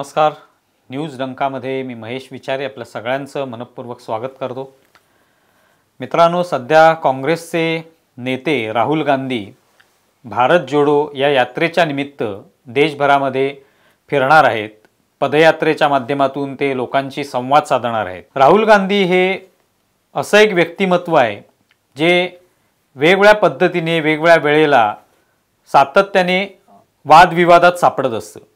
नमस्कार न्यूज डंकामध्ये मी महेश विचारे आपल्या सगळ्यांचं मनपूर्वक स्वागत करतो मित्रांनो सध्या काँग्रेसचे नेते राहुल गांधी भारत जोडो या यात्रेच्या निमित्त देशभरामध्ये फिरणार आहेत पदयात्रेच्या माध्यमातून ते लोकांशी संवाद साधणार आहेत राहुल गांधी हे असं एक व्यक्तिमत्व आहे जे वेगवेगळ्या पद्धतीने वेगवेगळ्या वेळेला सातत्याने वादविवादात सापडत असतं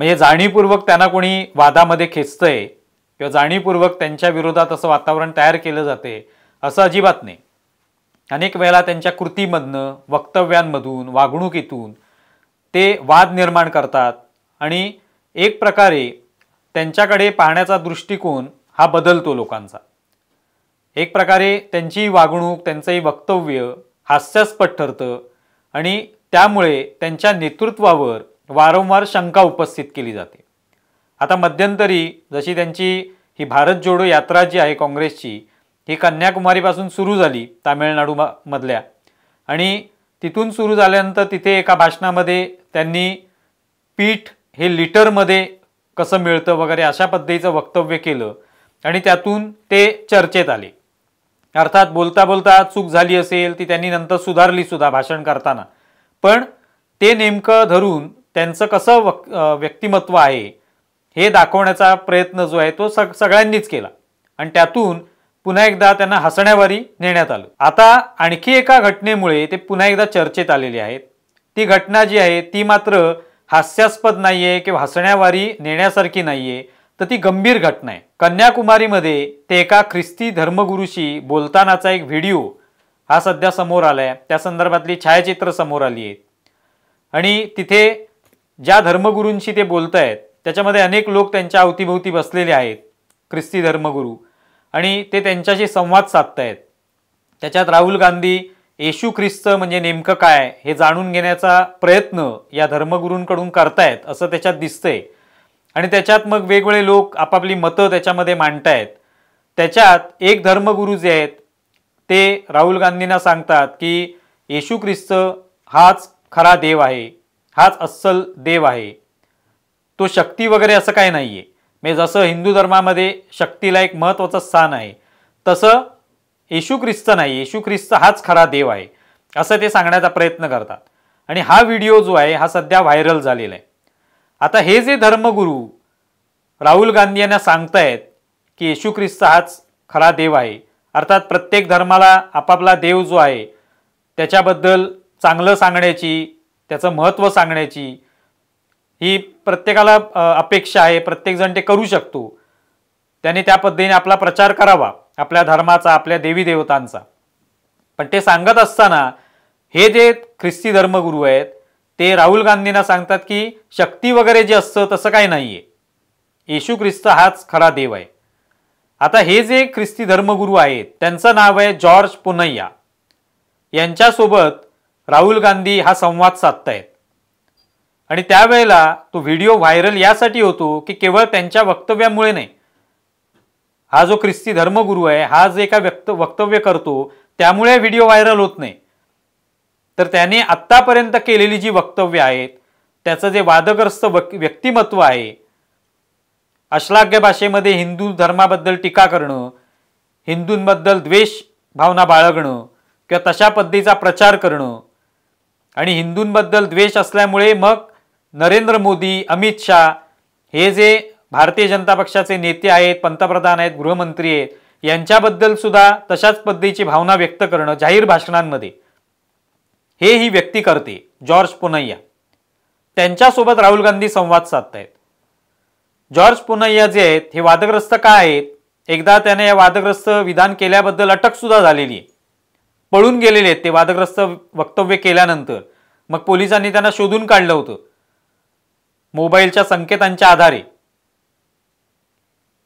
म्हणजे जाणीवपूर्वक त्यांना कोणी वादामध्ये खेचतंय किंवा जाणीवपूर्वक त्यांच्या विरोधात असं वातावरण तयार केलं जाते असं अजिबात नाही अनेक वेळेला त्यांच्या कृतीमधनं वक्तव्यांमधून वागणुकीतून ते वाद निर्माण करतात आणि एक प्रकारे त्यांच्याकडे पाहण्याचा दृष्टिकोन हा बदलतो लोकांचा एक प्रकारे त्यांची वागणूक त्यांचंही वक्तव्य हास्यास्पद ठरतं आणि त्यामुळे त्यांच्या नेतृत्वावर वारंवार शंका उपस्थित केली जाते आता मध्यंतरी जशी त्यांची ही भारत जोडो यात्रा जी आहे काँग्रेसची ही कन्याकुमारीपासून सुरू झाली तामिळनाडू मधल्या आणि तिथून सुरू झाल्यानंतर तिथे एका भाषणामध्ये त्यांनी पीठ हे लिटरमध्ये कसं मिळतं वगैरे अशा पद्धतीचं वक्तव्य केलं आणि त्यातून ते चर्चेत आले अर्थात बोलता बोलता चूक झाली असेल ती त्यांनी नंतर सुधारली सुद्धा भाषण करताना पण ते नेमकं धरून त्यांचं कसं वक् व्यक्तिमत्व आहे हे दाखवण्याचा प्रयत्न जो आहे तो सग सगळ्यांनीच केला आणि त्यातून पुन्हा एकदा त्यांना हसण्यावारी नेण्यात आलं आता आणखी एका घटनेमुळे ते पुन्हा एकदा चर्चेत आलेले आहेत ती घटना जी आहे ती मात्र हास्यास्पद नाही आहे किंवा हसण्यावारी नेण्यासारखी नाही आहे तर ती गंभीर घटना आहे कन्याकुमारीमध्ये ते एका ख्रिस्ती धर्मगुरूशी बोलतानाचा एक व्हिडिओ हा सध्या समोर आला आहे त्या संदर्भातली छायाचित्र समोर आली आहेत आणि तिथे ज्या धर्मगुरूंशी ते बोलत आहेत त्याच्यामध्ये अनेक लोक त्यांच्या अवतीभोवती बसलेले आहेत ख्रिस्ती धर्मगुरू आणि ते त्यांच्याशी संवाद साधत आहेत त्याच्यात राहुल गांधी येशू ख्रिस्त म्हणजे नेमकं काय हे जाणून घेण्याचा प्रयत्न या धर्मगुरूंकडून करतायत असं त्याच्यात दिसतंय आणि त्याच्यात मग वेगवेगळे लोक आपापली मतं त्याच्यामध्ये मांडतायत त्याच्यात एक धर्मगुरू जे आहेत ते राहुल गांधींना सांगतात की येशू ख्रिस्त हाच खरा देव आहे हाच अस्सल देव आहे तो शक्ती वगैरे असं काय नाही आहे म्हणजे जसं हिंदू धर्मामध्ये शक्तीला एक महत्त्वाचं स्थान आहे तसं येशू ख्रिस्त नाही येशू ख्रिस्त हाच खरा देव आहे असं ते सांगण्याचा प्रयत्न करतात आणि हा व्हिडिओ जो आहे हा सध्या व्हायरल झालेला आहे आता हे जे धर्मगुरू राहुल गांधी यांना सांगतायत की येशू ख्रिस्त हाच खरा देव आहे अर्थात प्रत्येक धर्माला आपापला देव जो आहे त्याच्याबद्दल चांगलं सांगण्याची त्याचं महत्त्व सांगण्याची ही प्रत्येकाला अपेक्षा आहे प्रत्येकजण ते करू शकतो त्याने त्या पद्धतीने आपला प्रचार करावा आपल्या धर्माचा आपल्या देवी देवतांचा पण ते सांगत असताना हे जे ख्रिस्ती धर्मगुरू आहेत ते राहुल गांधींना सांगतात की शक्ती वगैरे जे असतं तसं काही नाही आहे येशू ख्रिस्त हाच खरा देव आहे आता हे जे ख्रिस्ती धर्मगुरू आहेत त्यांचं नाव आहे जॉर्ज पुनैया यांच्यासोबत राहुल गांधी हा संवाद साधतायत आणि त्यावेळेला तो व्हिडिओ व्हायरल यासाठी होतो की केवळ त्यांच्या वक्तव्यामुळे नाही हा जो ख्रिस्ती धर्मगुरू आहे हा जे एका व्यक्त वक्तव्य करतो त्यामुळे व्हिडिओ व्हायरल होत नाही तर त्याने आत्तापर्यंत केलेली जी वक्तव्य आहेत त्याचं जे वादग्रस्त व्यक्तिमत्व आहे अश्लाघ्य भाषेमध्ये हिंदू धर्माबद्दल टीका करणं हिंदूंबद्दल द्वेष भावना बाळगणं किंवा तशा पद्धतीचा प्रचार करणं आणि हिंदूंबद्दल द्वेष असल्यामुळे मग नरेंद्र मोदी अमित शाह हे जे भारतीय जनता पक्षाचे नेते आहेत पंतप्रधान आहेत गृहमंत्री आहेत यांच्याबद्दल सुद्धा तशाच पद्धतीची भावना व्यक्त करणं जाहीर भाषणांमध्ये हे ही व्यक्ती करते जॉर्ज पुनय्या त्यांच्यासोबत राहुल गांधी संवाद साधतायत जॉर्ज पुनैया जे आहेत हे वादग्रस्त का आहेत एकदा त्याने या वादग्रस्त विधान केल्याबद्दल अटकसुद्धा झालेली आहे पळून गेलेले आहेत ते वादग्रस्त वक्तव्य केल्यानंतर मग पोलिसांनी त्यांना शोधून काढलं होतं मोबाईलच्या संकेतांच्या आधारे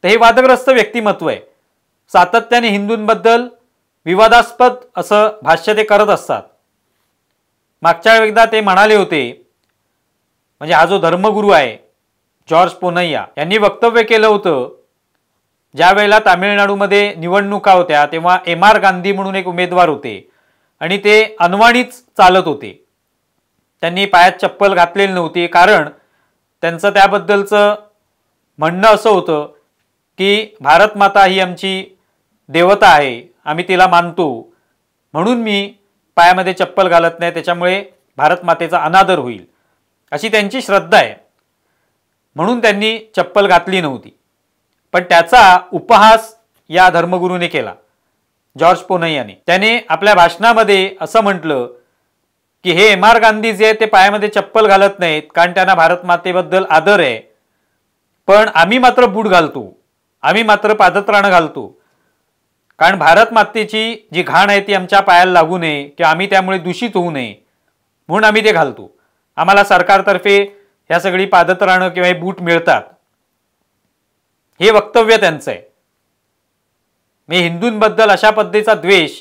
तर हे वादग्रस्त व्यक्तिमत्व आहे सातत्याने हिंदूंबद्दल विवादास्पद असं भाष्य ते करत असतात मागच्या एकदा ते म्हणाले होते म्हणजे हा जो धर्मगुरू आहे जॉर्ज पोनैया यांनी वक्तव्य केलं होतं ज्यावेळेला तामिळनाडूमध्ये निवडणुका होत्या तेव्हा एम आर गांधी म्हणून एक उमेदवार होते आणि ते अनवाणीच चालत होते त्यांनी पायात चप्पल घातलेली नव्हती कारण त्यांचं त्याबद्दलचं म्हणणं असं होतं की भारत माता ही आमची देवता आहे आम्ही तिला मानतो म्हणून मी पायामध्ये चप्पल घालत नाही त्याच्यामुळे भारतमातेचा अनादर होईल अशी त्यांची श्रद्धा आहे म्हणून त्यांनी चप्पल घातली नव्हती पण त्याचा उपहास या धर्मगुरूने केला जॉर्ज यांनी त्याने आपल्या भाषणामध्ये असं म्हटलं की हे एम आर गांधी जे ते पायामध्ये चप्पल घालत नाहीत कारण त्यांना भारत मातेबद्दल आदर आहे पण आम्ही मात्र बूट घालतो आम्ही मात्र पादत्राणं घालतो कारण भारत मातेची जी घाण आहे ती आमच्या पायाला लागू नये किंवा आम्ही त्यामुळे दूषित होऊ नये म्हणून आम्ही ते घालतो आम्हाला सरकारतर्फे ह्या सगळी पादत्राणं किंवा हे बूट मिळतात हे वक्तव्य त्यांचं आहे मी हिंदूंबद्दल अशा पद्धतीचा द्वेष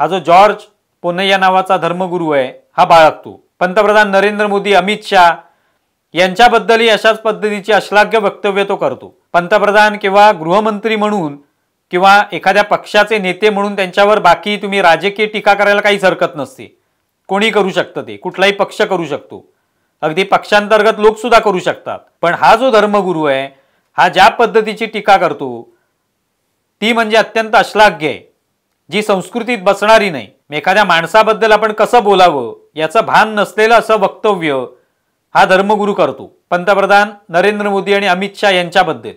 हा जो जॉर्ज पोनय्या नावाचा धर्मगुरू आहे हा बाळगतो पंतप्रधान नरेंद्र मोदी अमित शाह यांच्याबद्दलही अशाच पद्धतीची अश्लाघ्य वक्तव्य तो करतो पंतप्रधान किंवा गृहमंत्री म्हणून किंवा एखाद्या पक्षाचे नेते म्हणून त्यांच्यावर बाकी तुम्ही राजकीय टीका करायला काहीच हरकत नसते कोणी करू शकतं ते कुठलाही पक्ष करू शकतो अगदी पक्षांतर्गत लोकसुद्धा करू शकतात पण हा जो धर्मगुरू आहे हा ज्या पद्धतीची टीका करतो ती म्हणजे अत्यंत अश्लाघ्य आहे जी संस्कृतीत बसणारी नाही एखाद्या माणसाबद्दल आपण कसं बोलावं याचं भान नसलेलं असं वक्तव्य हा धर्मगुरू करतो पंतप्रधान नरेंद्र मोदी आणि अमित शाह यांच्याबद्दल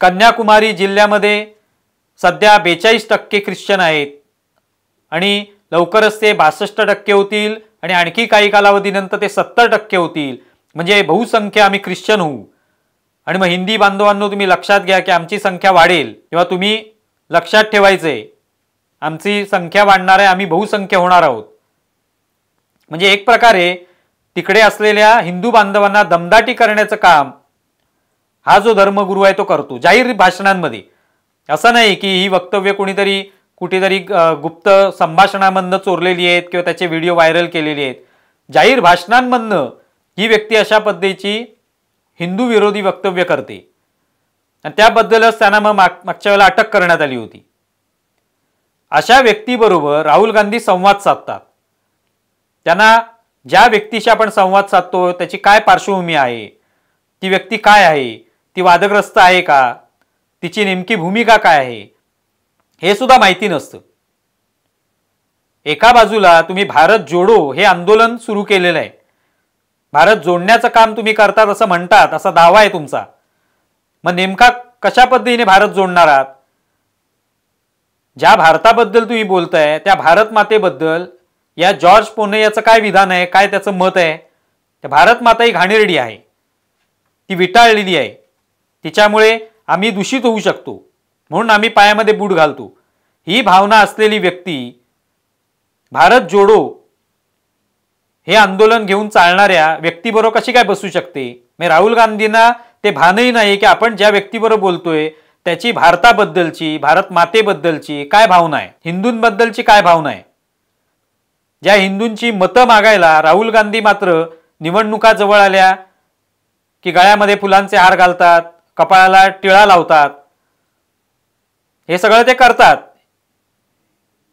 कन्याकुमारी जिल्ह्यामध्ये सध्या बेचाळीस टक्के ख्रिश्चन आहेत आणि लवकरच ते बासष्ट टक्के होतील आणि आणखी काही कालावधीनंतर ते सत्तर टक्के होतील म्हणजे बहुसंख्य आम्ही ख्रिश्चन होऊ आणि मग हिंदी बांधवांनो तुम्ही लक्षात घ्या की आमची संख्या वाढेल किंवा तुम्ही लक्षात ठेवायचे आमची संख्या वाढणार आहे आम्ही बहुसंख्य होणार आहोत म्हणजे एक प्रकारे तिकडे असलेल्या हिंदू बांधवांना दमदाटी करण्याचं काम हा जो धर्मगुरू आहे तो करतो जाहीर भाषणांमध्ये असं नाही की ही वक्तव्य कोणीतरी कुठेतरी गुप्त संभाषणामधनं चोरलेली आहेत किंवा त्याचे व्हिडिओ व्हायरल केलेले आहेत जाहीर भाषणांमधनं ही व्यक्ती अशा पद्धतीची हिंदू विरोधी वक्तव्य करते आणि त्याबद्दलच त्यांना मग माग मागच्या वेळेला अटक करण्यात आली होती अशा व्यक्तीबरोबर राहुल गांधी संवाद साधतात त्यांना ज्या व्यक्तीशी आपण संवाद साधतो त्याची काय पार्श्वभूमी आहे ती व्यक्ती काय आहे ती वादग्रस्त आहे का तिची नेमकी भूमिका काय आहे हे सुद्धा माहिती नसतं एका बाजूला तुम्ही भारत जोडो हे आंदोलन सुरू केलेलं आहे भारत जोडण्याचं काम तुम्ही करतात असं म्हणतात असा दावा आहे तुमचा मग नेमका कशा पद्धतीने भारत जोडणार आहात ज्या भारताबद्दल तुम्ही बोलताय त्या भारत मातेबद्दल या जॉर्ज पोने याचं काय विधान आहे काय त्याचं मत आहे तर भारत माता ही घाणेरडी आहे ती विटाळलेली आहे तिच्यामुळे आम्ही दूषित होऊ शकतो म्हणून आम्ही पायामध्ये बूट घालतो ही भावना असलेली व्यक्ती भारत जोडो हे आंदोलन घेऊन चालणाऱ्या व्यक्तीबरोबर कशी काय बसू शकते म्हणजे राहुल गांधींना ते भानही नाही की आपण ज्या व्यक्तीबरोबर बोलतोय त्याची भारताबद्दलची भारत मातेबद्दलची काय भावना आहे हिंदूंबद्दलची काय भावना आहे ज्या हिंदूंची मतं मागायला राहुल गांधी मात्र निवडणुका जवळ आल्या की गळ्यामध्ये फुलांचे हार घालतात कपाळाला टिळा लावतात हे सगळं ते करतात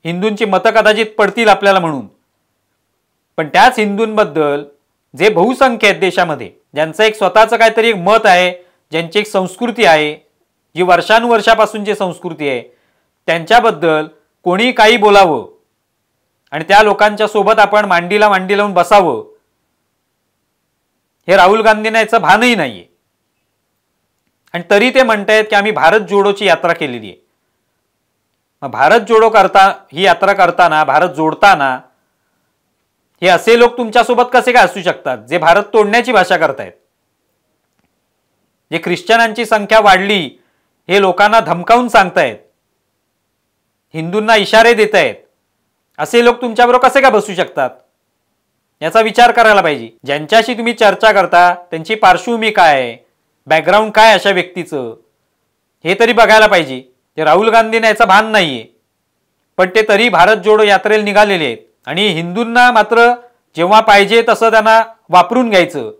हिंदूंची मतं कदाचित पडतील आपल्याला म्हणून पण त्याच हिंदूंबद्दल जे बहुसंख्य आहेत देशामध्ये ज्यांचं एक स्वतःचं काहीतरी एक मत आहे ज्यांची एक संस्कृती आहे जी जी संस्कृती आहे त्यांच्याबद्दल कोणी काही बोलावं आणि त्या लोकांच्या सोबत आपण मांडीला मांडी लावून बसावं हे राहुल गांधींना याचं भानही नाही आणि तरी ते म्हणत आहेत की आम्ही भारत जोडोची यात्रा केलेली आहे भारत जोडो करता ही यात्रा करताना भारत जोडताना हे असे लोक तुमच्यासोबत कसे काय असू शकतात जे भारत तोडण्याची भाषा करतायत जे ख्रिश्चनांची संख्या वाढली हे लोकांना धमकावून सांगतायत हिंदूंना इशारे देत आहेत असे लोक तुमच्याबरोबर कसे काय बसू शकतात याचा विचार करायला पाहिजे ज्यांच्याशी तुम्ही चर्चा करता त्यांची पार्श्वभूमी काय आहे बॅकग्राऊंड काय अशा व्यक्तीचं हे तरी बघायला पाहिजे ते राहुल गांधीने याचं भान नाही आहे पण ते तरी भारत जोडो यात्रेला निघालेले आहेत आणि हिंदूंना मात्र जेव्हा पाहिजे तसं त्यांना वापरून घ्यायचं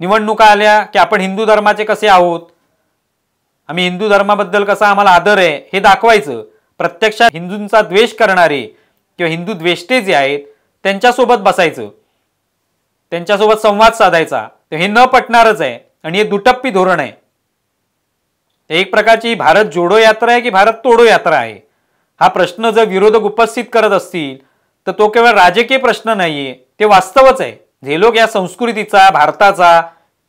निवडणुका आल्या की आपण हिंदू धर्माचे कसे आहोत आम्ही हिंदू धर्माबद्दल कसा आम्हाला आदर आहे हे दाखवायचं प्रत्यक्षात हिंदूंचा द्वेष करणारे किंवा हिंदू द्वेष्टे जे आहेत त्यांच्यासोबत बसायचं त्यांच्यासोबत संवाद साधायचा तर हे न पटणारच आहे आणि हे दुटप्पी धोरण आहे एक प्रकारची भारत जोडो यात्रा आहे की भारत तोडो यात्रा आहे हा प्रश्न जर विरोधक उपस्थित करत असतील तर तो केवळ राजकीय प्रश्न नाहीये ते वास्तवच आहे जे लोक या संस्कृतीचा भारताचा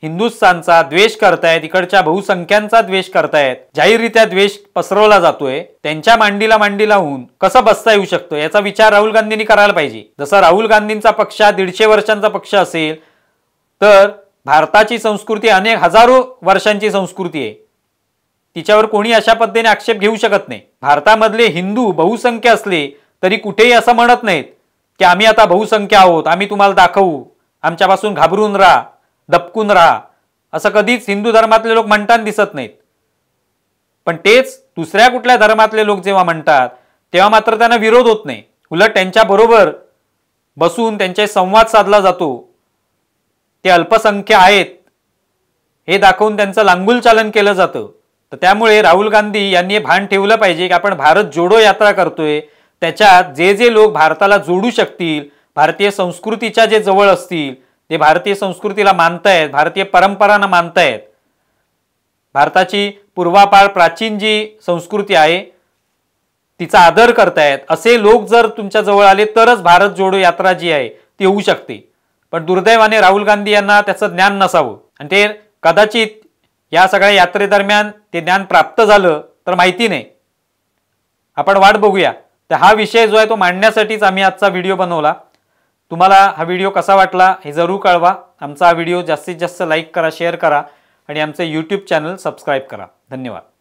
हिंदुस्थानचा द्वेष करतायत इकडच्या बहुसंख्यांचा द्वेष करतायत जाहीररित्या द्वेष पसरवला जातोय त्यांच्या मांडीला मांडी लावून कसं बसता येऊ शकतो याचा विचार राहुल गांधींनी करायला पाहिजे जसा राहुल गांधींचा पक्ष दीडशे वर्षांचा पक्ष असेल तर भारताची संस्कृती अनेक हजारो वर्षांची संस्कृती आहे तिच्यावर कोणी अशा पद्धतीने आक्षेप घेऊ शकत नाही भारतामधले हिंदू बहुसंख्य असले तरी कुठेही असं म्हणत नाहीत की आम्ही आता बहुसंख्य आहोत आम्ही तुम्हाला दाखवू आमच्यापासून घाबरून राहा दपकून राहा असं कधीच हिंदू धर्मातले लोक म्हणताना दिसत नाहीत पण तेच दुसऱ्या कुठल्या धर्मातले लोक जेव्हा म्हणतात तेव्हा मात्र त्यांना विरोध होत नाही उलट त्यांच्याबरोबर बसून त्यांच्या संवाद साधला जातो ते अल्पसंख्य आहेत हे दाखवून त्यांचं लांगुल चालन केलं जातं तर त्यामुळे राहुल गांधी यांनी भान ठेवलं पाहिजे की आपण भारत जोडो यात्रा करतोय त्याच्यात जे जे लोक भारताला जोडू शकतील भारतीय संस्कृतीच्या जे जवळ असतील ते भारतीय संस्कृतीला मानतायत भारतीय परंपरांना मानतायत भारताची पूर्वापार प्राचीन जी संस्कृती आहे तिचा आदर करतायत असे लोक जर तुमच्या जवळ आले तरच भारत जोडो यात्रा जी आहे ती होऊ शकते पण दुर्दैवाने राहुल गांधी यांना त्याचं ज्ञान नसावं आणि ते कदाचित या सगळ्या यात्रेदरम्यान ते ज्ञान प्राप्त झालं तर माहिती नाही आपण वाट बघूया तर हा विषय जो आहे तो मांडण्यासाठीच आम्ही आजचा व्हिडिओ बनवला तुम्हाला हा व्हिडिओ कसा वाटला हे जरूर कळवा आमचा हा व्हिडिओ जास्तीत जास्त लाईक करा शेअर करा आणि आमचे यूट्यूब चॅनल सबस्क्राईब करा धन्यवाद